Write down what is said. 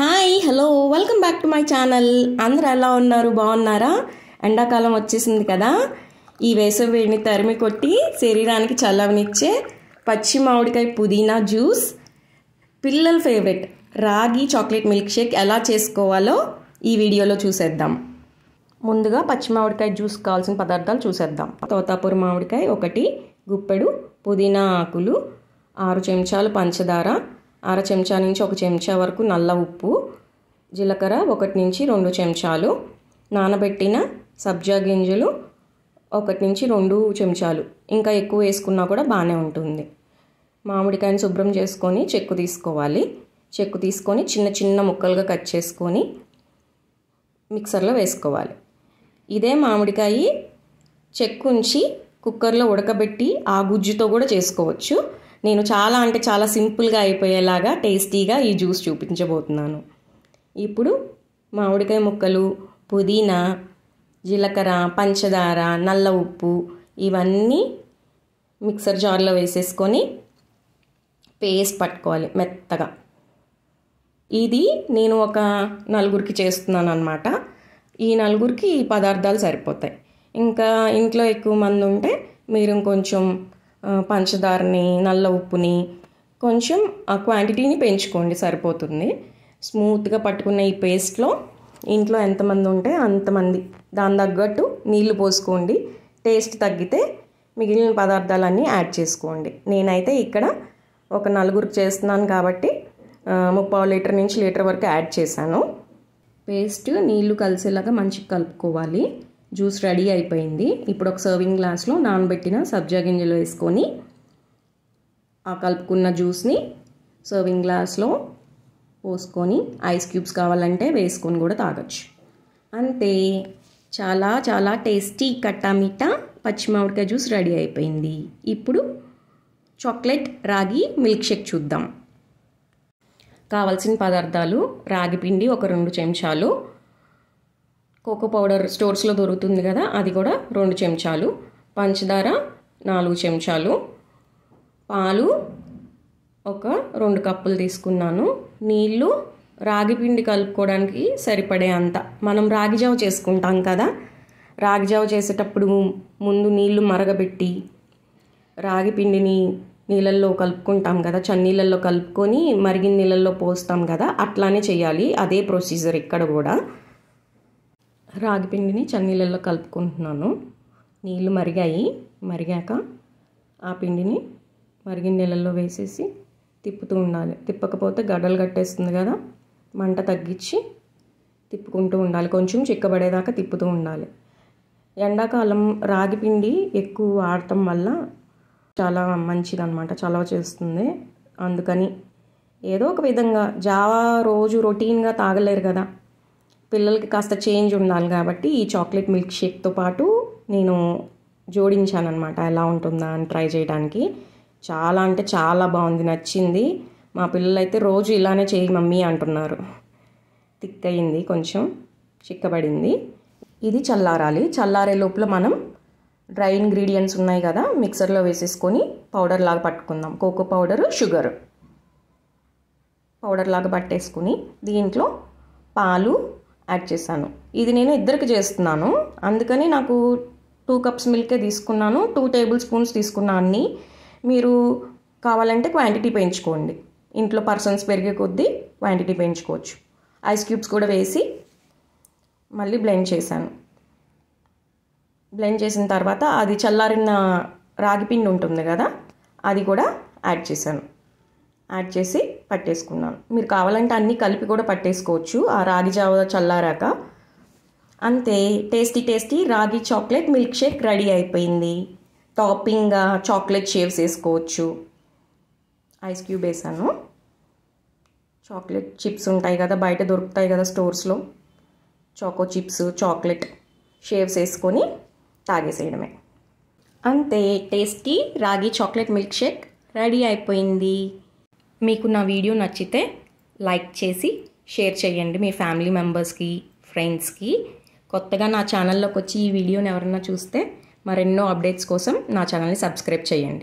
hi hello welcome back to my channel అందరు ఎలా ఉన్నారు బాగున్నారా ఎండాకాలం వచ్చేసింది కదా ఈ వేసవిని తరిమి కొట్టి శరీరానికి చల్లవనిచ్చే పచ్చి మామిడికాయ పుదీనా జ్యూస్ పిల్లల ఫేవరెట్ రాగి చాక్లెట్ మిల్క్ షేక్ ఎలా చేసుకోవాలో ఈ వీడియోలో చూసేద్దాం ముందుగా పచ్చి మామిడికాయ జ్యూస్ కావాల్సిన పదార్థాలు చూసేద్దాం తోతాపూర్ మామిడికాయ ఒకటి గుప్పెడు పుదీనా ఆకులు ఆరు చెంచాలు పంచదార అర చెంచా నుంచి ఒక చెంచా వరకు నల్ల ఉప్పు జీలకర్ర ఒకటి నుంచి రెండు చెంచాలు నానబెట్టిన సబ్జా గింజలు ఒకటి నుంచి రెండు చెంచాలు ఇంకా ఎక్కువ వేసుకున్నా కూడా బాగానే ఉంటుంది మామిడికాయని శుభ్రం చేసుకొని చెక్కు తీసుకోవాలి చెక్కు తీసుకొని చిన్న చిన్న ముక్కలుగా కట్ చేసుకొని మిక్సర్లో వేసుకోవాలి ఇదే మామిడికాయ చెక్కుంచి కుక్కర్లో ఉడకబెట్టి ఆ గుజ్జుతో కూడా చేసుకోవచ్చు నేను చాలా అంటే చాలా సింపుల్గా అయిపోయేలాగా టేస్టీగా ఈ జ్యూస్ చూపించబోతున్నాను ఇప్పుడు మామిడికాయ ముక్కలు పుదీనా జీలకర్ర పంచదార నల్ల ఉప్పు ఇవన్నీ మిక్సర్ జార్లో వేసేసుకొని పేస్ట్ పట్టుకోవాలి మెత్తగా ఇది నేను ఒక నలుగురికి చేస్తున్నాను అనమాట ఈ నలుగురికి ఈ పదార్థాలు సరిపోతాయి ఇంకా ఇంట్లో ఎక్కువ మంది ఉంటే మీరు కొంచెం పంచదారని నల్ల ఉప్పుని కొంచెం ఆ క్వాంటిటీని పెంచుకోండి సరిపోతుంది స్మూత్గా పట్టుకున్న ఈ పేస్ట్లో ఇంట్లో ఎంతమంది ఉంటే అంతమంది దాని తగ్గట్టు నీళ్లు పోసుకోండి టేస్ట్ తగ్గితే మిగిలిన పదార్థాలన్నీ యాడ్ చేసుకోండి నేనైతే ఇక్కడ ఒక నలుగురికి చేస్తున్నాను కాబట్టి ముప్పావు లీటర్ నుంచి లీటర్ వరకు యాడ్ చేశాను పేస్ట్ నీళ్లు కలిసేలాగా మంచిగా కలుపుకోవాలి జ్యూస్ రెడీ అయిపోయింది ఇప్పుడు ఒక సర్వింగ్ గ్లాస్లో నానబెట్టిన సబ్జా గింజలు వేసుకొని ఆ కలుపుకున్న జ్యూస్ని సర్వింగ్ గ్లాస్లో పోసుకొని ఐస్ క్యూబ్స్ కావాలంటే వేసుకొని కూడా తాగొచ్చు అంతే చాలా చాలా టేస్టీ కట్టామిటా పచ్చిమామిడికాయ జ్యూస్ రెడీ అయిపోయింది ఇప్పుడు చాక్లెట్ రాగి మిల్క్ షేక్ చూద్దాం కావలసిన పదార్థాలు రాగి పిండి ఒక రెండు చెంచాలు కోకో పౌడర్ స్టోర్స్లో దొరుకుతుంది కదా అది కూడా రెండు చెంచాలు పంచదార నాలుగు చెంచాలు పాలు ఒక రెండు కప్పులు తీసుకున్నాను నీళ్ళు రాగి పిండి కలుపుకోవడానికి సరిపడే అంత మనం రాగి జావ చేసుకుంటాం కదా రాగి జావ చేసేటప్పుడు ముందు నీళ్లు మరగబెట్టి రాగి పిండిని నీళ్ళల్లో కలుపుకుంటాం కదా చన్నీళ్ళల్లో కలుపుకొని మరిగిన నీళ్ళల్లో పోస్తాం కదా అట్లానే చేయాలి అదే ప్రొసీజర్ ఇక్కడ కూడా రాగిపిండిని చన్నీళ్ళల్లో కలుపుకుంటున్నాను నీళ్ళు మరిగాయి మరిగాక ఆ పిండిని మరిగిన నీళ్ళల్లో వేసేసి తిప్పుతూ ఉండాలి తిప్పకపోతే గడ్డలు కట్టేస్తుంది కదా మంట తగ్గించి తిప్పుకుంటూ ఉండాలి కొంచెం చిక్కబడేదాకా తిప్పుతూ ఉండాలి ఎండాకాలం రాగి పిండి ఎక్కువ వాడటం వల్ల చాలా మంచిదన్నమాట చలవ చేస్తుంది అందుకని ఏదో ఒక విధంగా జావా రోజు రొటీన్గా తాగలేరు కదా పిల్లలకి కాస్త చేంజ్ ఉండాలి కాబట్టి ఈ చాక్లెట్ మిల్క్ షేక్తో పాటు నేను జోడించానమాట ఎలా ఉంటుందా అని ట్రై చేయడానికి చాలా అంటే చాలా బాగుంది నచ్చింది మా పిల్లలైతే రోజు ఇలానే చేయి మమ్మీ అంటున్నారు థిక్ అయింది కొంచెం చిక్కబడింది ఇది చల్లారాలి చల్లారే లోపల మనం డ్రై ఇంగ్రీడియంట్స్ ఉన్నాయి కదా మిక్సర్లో వేసేసుకొని పౌడర్ లాగా పట్టుకుందాం కోకో పౌడరు షుగర్ పౌడర్ లాగా పట్టేసుకుని దీంట్లో పాలు యాడ్ చేశాను ఇది నేను ఇద్దరికి చేస్తున్నాను అందుకని నాకు టూ కప్స్ మిల్కే తీసుకున్నాను టూ టేబుల్ స్పూన్స్ తీసుకున్నా అన్నీ మీరు కావాలంటే క్వాంటిటీ పెంచుకోండి ఇంట్లో పర్సన్స్ పెరిగే కొద్దీ క్వాంటిటీ పెంచుకోవచ్చు ఐస్ క్యూబ్స్ కూడా వేసి మళ్ళీ బ్లెండ్ చేశాను బ్లెండ్ చేసిన తర్వాత అది చల్లారిన రాగిపిండి ఉంటుంది కదా అది కూడా యాడ్ చేశాను యాడ్ చేసి పట్టేసుకున్నాను మీరు కావాలంటే అన్నీ కలిపి కూడా పట్టేసుకోవచ్చు ఆ రాగి జావ చల్లారాక అంతే టేస్టీ టేస్టీ రాగి చాక్లెట్ మిల్క్ షేక్ రెడీ అయిపోయింది టాపింగ్గా చాక్లెట్ షేవ్స్ వేసుకోవచ్చు ఐస్ క్యూబ్ వేసాను చాక్లెట్ చిప్స్ ఉంటాయి కదా బయట దొరుకుతాయి కదా స్టోర్స్లో చాకో చిప్స్ చాక్లెట్ షేవ్స్ వేసుకొని తాగేసేయడమే అంతే టేస్టీ రాగి చాక్లెట్ మిల్క్ షేక్ రెడీ అయిపోయింది మీకు నా వీడియో నచ్చితే లైక్ చేసి షేర్ చేయండి మీ ఫ్యామిలీ మెంబర్స్కి ఫ్రెండ్స్కి కొత్తగా నా ఛానల్లోకి వచ్చి ఈ వీడియోని ఎవరన్నా చూస్తే మరెన్నో అప్డేట్స్ కోసం నా ఛానల్ని సబ్స్క్రైబ్ చేయండి